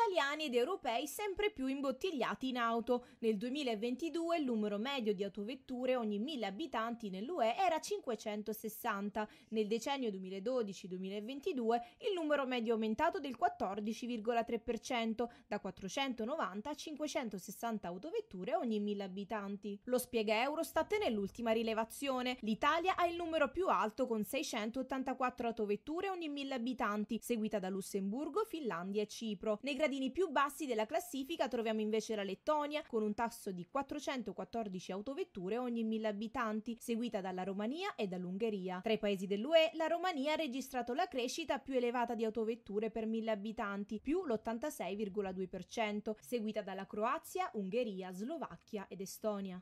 italiani ed europei sempre più imbottigliati in auto. Nel 2022 il numero medio di autovetture ogni 1000 abitanti nell'UE era 560. Nel decennio 2012-2022 il numero medio è aumentato del 14,3%, da 490 a 560 autovetture ogni 1000 abitanti. Lo spiega Eurostat nell'ultima rilevazione. L'Italia ha il numero più alto con 684 autovetture ogni 1000 abitanti, seguita da Lussemburgo, Finlandia e Cipro. Nei gradini più bassi della classifica troviamo invece la Lettonia con un tasso di 414 autovetture ogni 1000 abitanti, seguita dalla Romania e dall'Ungheria. Tra i paesi dell'UE la Romania ha registrato la crescita più elevata di autovetture per 1000 abitanti, più l'86,2%, seguita dalla Croazia, Ungheria, Slovacchia ed Estonia.